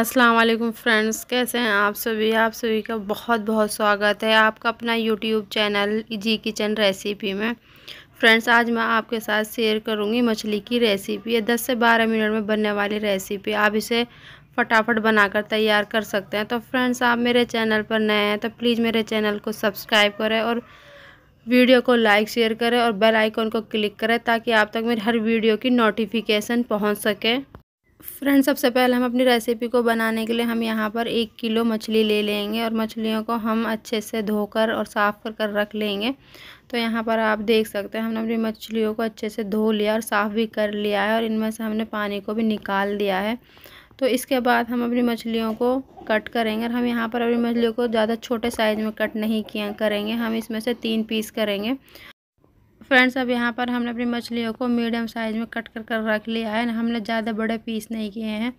अस्सलाम वालेकुम फ्रेंड्स कैसे हैं आप सभी आप सभी का बहुत बहुत स्वागत है आपका अपना YouTube channel G kitchen recipe में फ्रेंड्स आज मैं आपके साथ शेयर करूंगी मछली की रेसिपी है 10 से 12 मिनट में बनने वाली रेसिपी आप इसे फटाफट बनाकर तैयार कर सकते हैं तो फ्रेंड्स आप मेरे चैनल पर नए हैं तो प्लीज़ मेरे चैनल को सब्सक्राइब करें और वीडियो को लाइक शेयर करें और बेल आइकॉन को क्लिक करें ताकि आप तक मेरी हर वीडियो की नोटिफिकेशन पहुँच सके फ्रेंड सबसे पहले हम अपनी रेसिपी को बनाने के लिए हम यहाँ पर एक किलो मछली ले लेंगे और मछलियों को हम अच्छे से धोकर और साफ़ कर कर रख लेंगे तो यहाँ पर आप देख सकते हैं हमने अपनी मछलियों को अच्छे से धो लिया और साफ़ भी कर लिया है और इनमें से हमने पानी को भी निकाल दिया है तो इसके बाद हम अपनी मछलियों को कट करेंगे और हम यहाँ पर अपनी मछलियों को ज़्यादा छोटे साइज़ में कट नहीं किया करेंगे हम इसमें से तीन पीस करेंगे फ्रेंड्स अब यहाँ पर हमने अपनी मछलियों को मीडियम साइज़ में कट कर कर रख लिया है हमने ज़्यादा बड़े पीस नहीं किए हैं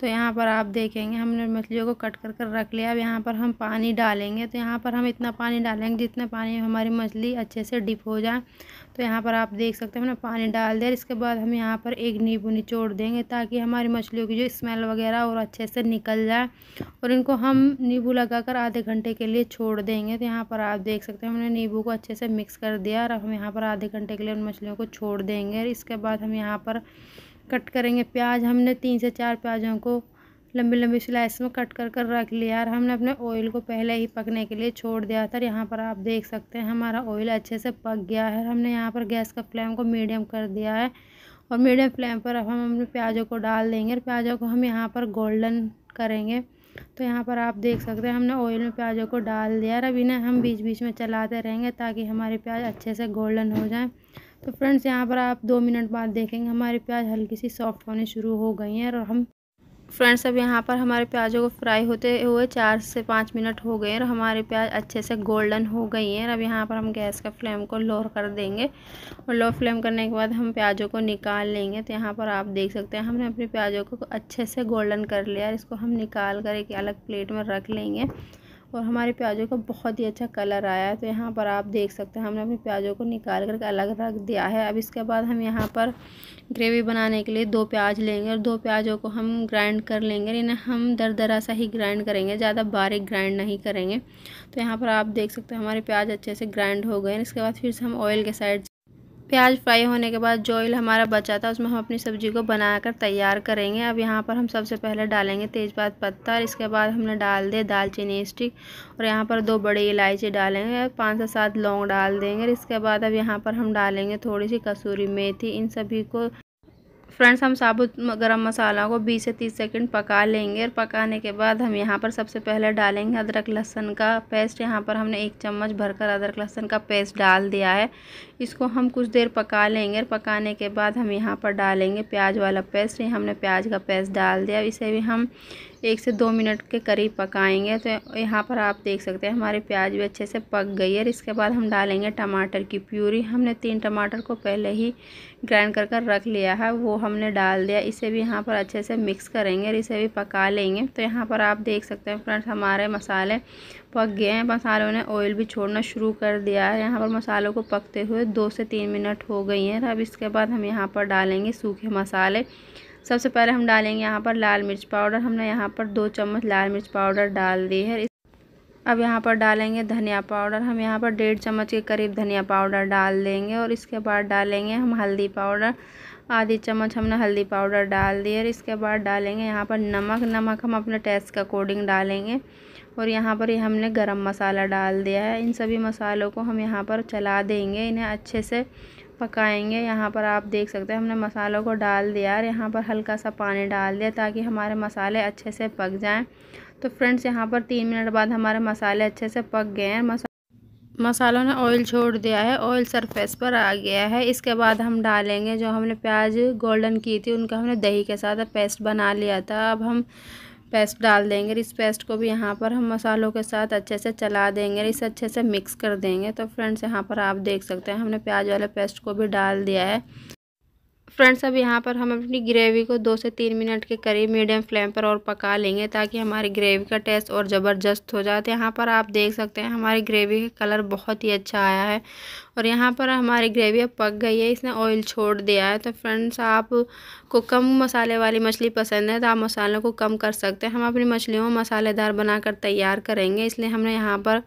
तो यहाँ पर आप देखेंगे हमने मछलियों को कट कर कर रख लिया अब यहाँ पर हम पानी डालेंगे तो यहाँ पर हम इतना पानी डालेंगे जितना पानी हमारी मछली अच्छे से डिप हो जाए तो यहाँ पर आप देख सकते हैं हमने पानी डाल दिया इसके बाद हम यहाँ पर एक नींबू निचोड़ देंगे ताकि हमारी मछलियों की जो स्मेल वगैरह और अच्छे से निकल जाए और इनको हम नींबू लगाकर आधे घंटे के लिए छोड़ देंगे तो यहाँ पर आप देख सकते हैं हमने नींबू को अच्छे से मिक्स कर दिया और हम यहाँ पर आधे घंटे के लिए उन मछलियों को छोड़ देंगे इसके बाद हम यहाँ पर कट करेंगे प्याज हमने तीन से चार प्याजों को लंबी लंबी स्लाइस में कट कर कर रख लिया और हमने अपने ऑयल को पहले ही पकने के लिए छोड़ दिया था यहाँ पर आप देख सकते हैं हमारा ऑयल अच्छे से पक गया है हमने यहाँ पर गैस का फ्लेम को मीडियम कर दिया है और मीडियम फ्लेम पर अब हम अपने प्याज़ों को डाल देंगे और प्याज़ों को हम यहाँ पर गोल्डन करेंगे तो यहाँ पर आप देख सकते हैं हमने ऑयल में प्याज़ों को डाल दिया और अभी ना हम बीच बीच में चलाते रहेंगे ताकि हमारे प्याज अच्छे से गोल्डन हो जाएँ तो फ्रेंड्स यहाँ पर आप दो मिनट बाद देखेंगे हमारे प्याज हल्की सी सॉफ्ट होने शुरू हो गई हैं और हम फ्रेंड्स अब यहाँ पर हमारे प्याज़ों को फ्राई होते हुए चार से पाँच मिनट हो गए हैं और हमारे प्याज अच्छे से गोल्डन हो गई हैं अब यहाँ पर हम गैस का फ्लेम को लो कर देंगे और लो फ्लेम करने के बाद हम प्याज़ों को निकाल लेंगे तो यहाँ पर आप देख सकते हैं हमने अपने प्याज़ों को अच्छे से गोल्डन कर लिया इसको हम निकाल कर एक अलग प्लेट में रख लेंगे और हमारे प्याज़ों का बहुत ही अच्छा कलर आया है तो यहाँ पर आप देख सकते हैं हमने अपने प्याज़ों को निकाल करके अलग रख दिया है अब इसके बाद हम यहाँ पर ग्रेवी बनाने के लिए दो प्याज लेंगे और दो प्याज़ों को हम ग्राइंड कर लेंगे इन्हें हम दर दरा सा ही ग्राइंड करेंगे ज़्यादा बारीक ग्राइंड नहीं करेंगे तो यहाँ पर आप देख सकते हैं हमारे प्याज अच्छे से ग्राइंड हो गए इसके बाद फिर से हम ऑयल के साइड प्याज फ्राई होने के बाद जो ऑयल हमारा बचा था उसमें हम अपनी सब्ज़ी को बनाकर तैयार करेंगे अब यहाँ पर हम सबसे पहले डालेंगे तेज़पात पत्ता और इसके बाद हमने डाल दिए दालचीनी स्टिक और यहाँ पर दो बड़ी इलायची डालेंगे पाँच से सात लौंग डाल देंगे और इसके बाद अब यहाँ पर हम डालेंगे थोड़ी सी कसूरी मेथी इन सभी को फ्रेंड्स हम साबुत गरम मसाला को 20 से 30 सेकंड पका लेंगे और पकाने के बाद हम यहाँ पर सबसे पहले डालेंगे अदरक लहसन का पेस्ट यहाँ पर हमने एक चम्मच भरकर अदरक लहसन का पेस्ट डाल दिया है इसको हम कुछ देर पका लेंगे और पकाने के बाद हम यहाँ पर डालेंगे प्याज वाला पेस्ट हमने प्याज का पेस्ट डाल दिया इसे भी हम एक से दो मिनट के करीब पकाएंगे तो यहाँ पर आप देख सकते हैं हमारे प्याज भी अच्छे से पक गई है और इसके बाद हम डालेंगे टमाटर की प्यूरी हमने तीन टमाटर को पहले ही ग्राइंड कर कर रख लिया है वो हमने डाल दिया इसे भी यहाँ पर अच्छे से मिक्स करेंगे और इसे भी पका लेंगे तो यहाँ पर आप देख सकते हैं फ्रेंड्स हमारे मसाले पक गए हैं मसालों ने ऑयल भी छोड़ना शुरू कर दिया है यहाँ पर मसालों को पकते हुए दो से तीन मिनट हो गई हैं अब इसके बाद हम यहाँ पर डालेंगे सूखे मसाले सबसे पहले हम डालेंगे यहाँ पर लाल मिर्च पाउडर हमने यहाँ पर दो चम्मच लाल मिर्च पाउडर डाल दी है अब यहाँ पर डालेंगे धनिया पाउडर हम यहाँ पर डेढ़ चम्मच के करीब धनिया पाउडर डाल देंगे और इसके बाद डालेंगे हम हल्दी पाउडर आधी चम्मच हमने हल्दी पाउडर डाल दी है इसके बाद डालेंगे यहाँ पर नमक नमक हम अपने टेस्ट के अकॉर्डिंग डालेंगे और यहाँ पर ही हमने गरम मसाला डाल दिया है इन सभी मसालों को हम यहाँ पर चला देंगे इन्हें अच्छे से पकाएंगे यहाँ पर आप देख सकते हैं हमने मसालों को डाल दिया और यहाँ पर हल्का सा पानी डाल दिया ताकि हमारे मसाले अच्छे से पक जाएं तो फ्रेंड्स यहाँ पर तीन मिनट बाद हमारे मसाले अच्छे से पक गए हैं मसालों ने ऑयल छोड़ दिया है ऑयल सरफेस पर आ गया है इसके बाद हम डालेंगे जो हमने प्याज गोल्डन की थी उनका हमने दही के साथ पेस्ट बना लिया था अब हम पेस्ट डाल देंगे इस पेस्ट को भी यहाँ पर हम मसालों के साथ अच्छे से चला देंगे इसे अच्छे से मिक्स कर देंगे तो फ्रेंड्स यहाँ पर आप देख सकते हैं हमने प्याज वाले पेस्ट को भी डाल दिया है फ्रेंड्स अब यहाँ पर हम अपनी ग्रेवी को दो से तीन मिनट के करीब मीडियम फ्लेम पर और पका लेंगे ताकि हमारी ग्रेवी का टेस्ट और ज़बरदस्त हो जाए तो यहाँ पर आप देख सकते हैं हमारी ग्रेवी का कलर बहुत ही अच्छा आया है और यहाँ पर हमारी ग्रेवी अब पक गई है इसने ऑयल छोड़ दिया है तो फ्रेंड्स आपको कम मसाले वाली मछली पसंद है तो आप मसालों को कम कर सकते हैं हम अपनी मछलियों मसालेदार बनाकर तैयार करेंगे इसलिए हमने यहाँ पर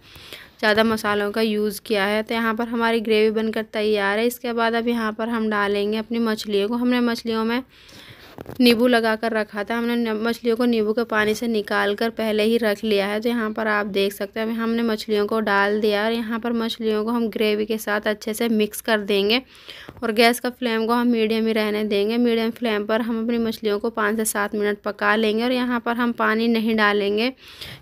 ज़्यादा मसालों का यूज़ किया है तो यहाँ पर हमारी ग्रेवी बनकर तैयार है इसके बाद अब यहाँ पर हम डालेंगे अपनी मछलियों को हमने मछलियों में नींबू लगा कर रखा था हमने मछलियों को नींबू के पानी से निकाल कर पहले ही रख लिया है तो यहाँ पर आप देख सकते हैं हमने मछलियों को डाल दिया और यहाँ पर मछलियों को हम ग्रेवी के साथ अच्छे से मिक्स कर देंगे और गैस का फ्लेम को हम मीडियम ही रहने देंगे मीडियम फ्लेम पर हम अपनी मछलियों को पाँच से सात मिनट पका लेंगे और यहाँ पर हम पानी नहीं डालेंगे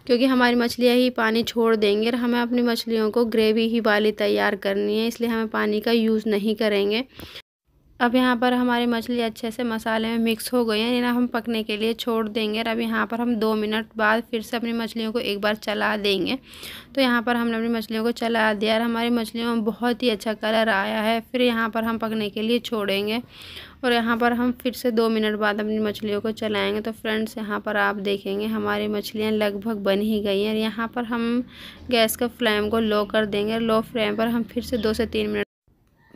क्योंकि हमारी मछलियाँ ही पानी छोड़ देंगे और हमें अपनी मछलियों को ग्रेवी ही वाली तैयार करनी है इसलिए हमें पानी का यूज़ नहीं करेंगे अब यहाँ पर हमारी मछली अच्छे से मसाले में मिक्स हो गई है इन्हें हम पकने के लिए छोड़ देंगे और अब यहाँ पर हम दो मिनट बाद फिर से अपनी मछलियों को एक बार चला देंगे तो यहाँ पर हमने अपनी मछलियों को चला दिया और हमारी मछलियों में बहुत ही अच्छा कलर आया है फिर यहाँ पर हम पकने के लिए छोड़ेंगे और यहाँ पर हम फिर से दो मिनट बाद अपनी मछलियों को चलाएँगे तो फ्रेंड्स यहाँ पर आप देखेंगे हमारी मछलियाँ लगभग बन ही गई हैं और यहाँ पर हम गैस का फ्लेम को लो कर देंगे लो फ्लेम पर हम फिर से दो से तीन मिनट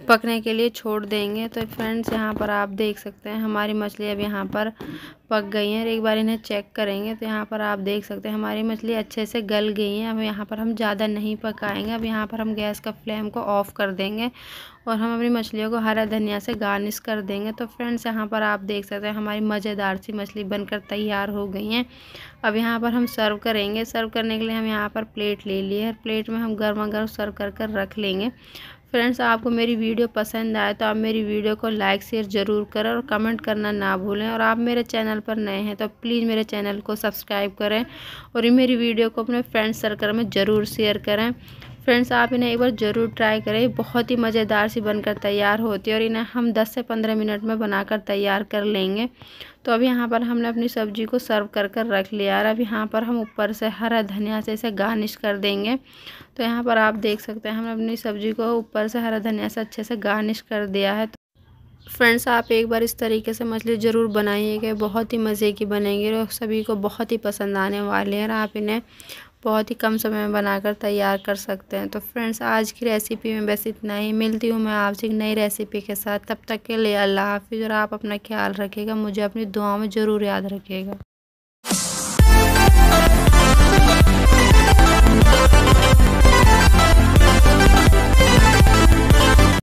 पकने के लिए छोड़ देंगे तो फ्रेंड्स यहाँ पर आप देख सकते हैं हमारी मछली अब यहाँ पर पक गई हैं एक बार इन्हें चेक करेंगे तो यहाँ पर आप देख सकते हैं हमारी मछली अच्छे से गल गई हैं अब यहाँ पर हम ज़्यादा नहीं पकाएंगे अब यहाँ पर हम गैस का फ्लेम को ऑफ़ कर देंगे और हम अपनी मछलियों को हरा धनिया से गार्निश कर देंगे तो फ्रेंड्स यहाँ पर आप देख सकते हैं हमारी मज़ेदार सी मछली बनकर तैयार हो गई हैं अब यहाँ पर हम सर्व करेंगे सर्व करने के लिए हम यहाँ पर प्लेट ले लिए प्लेट में हम गर्मा गर्म सर्व कर कर रख लेंगे फ्रेंड्स आपको मेरी वीडियो पसंद आए तो आप मेरी वीडियो को लाइक शेयर ज़रूर करें और कमेंट करना ना भूलें और आप मेरे चैनल पर नए हैं तो प्लीज़ मेरे चैनल को सब्सक्राइब करें और मेरी वीडियो को अपने फ्रेंड सर्कल में ज़रूर शेयर करें फ्रेंड्स आप इन्हें एक बार ज़रूर ट्राई करें बहुत ही मज़ेदार सी बनकर तैयार होती है और इन्हें हम 10 से 15 मिनट में बनाकर तैयार कर लेंगे तो अब यहाँ पर हमने अपनी सब्जी को सर्व कर कर रख लिया और अब यहाँ पर हम ऊपर से हरा धनिया से इसे गार्निश कर देंगे तो यहाँ पर आप देख सकते हैं हमने अपनी सब्जी को ऊपर से हरा धनिया से अच्छे से गार्निश कर दिया है फ्रेंड्स आप एक बार इस तरीके से मछली ज़रूर बनाइएगा बहुत ही मज़े की बनेंगी और सभी को बहुत ही पसंद आने वाली है और आप इन्हें बहुत ही कम समय में बनाकर तैयार कर सकते हैं तो फ्रेंड्स आज की रेसिपी में बस इतना ही मिलती हूँ मैं आपसे एक नई रेसिपी के साथ तब तक के लिए अल्लाह हाफिज़ और आप अपना ख्याल रखिएगा मुझे अपनी दुआ में ज़रूर याद रखिएगा